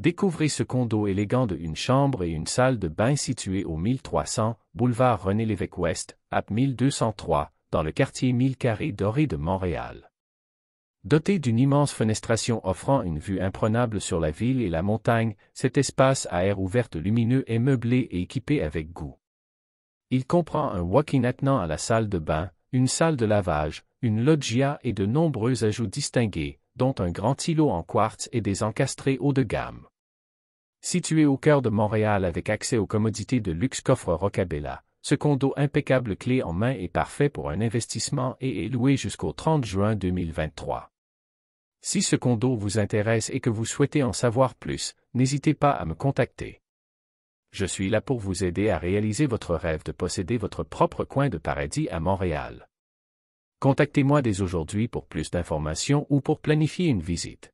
Découvrez ce condo élégant de une chambre et une salle de bain située au 1300, boulevard René-Lévesque-Ouest, à 1203, dans le quartier 1000 carrés doré de Montréal. Doté d'une immense fenestration offrant une vue imprenable sur la ville et la montagne, cet espace à air ouverte lumineux est meublé et équipé avec goût. Il comprend un walk-in attenant à la salle de bain, une salle de lavage, une loggia et de nombreux ajouts distingués, dont un grand îlot en quartz et des encastrés haut de gamme. Situé au cœur de Montréal avec accès aux commodités de luxe coffre Rocabella, ce condo impeccable clé en main est parfait pour un investissement et est loué jusqu'au 30 juin 2023. Si ce condo vous intéresse et que vous souhaitez en savoir plus, n'hésitez pas à me contacter. Je suis là pour vous aider à réaliser votre rêve de posséder votre propre coin de paradis à Montréal. Contactez-moi dès aujourd'hui pour plus d'informations ou pour planifier une visite.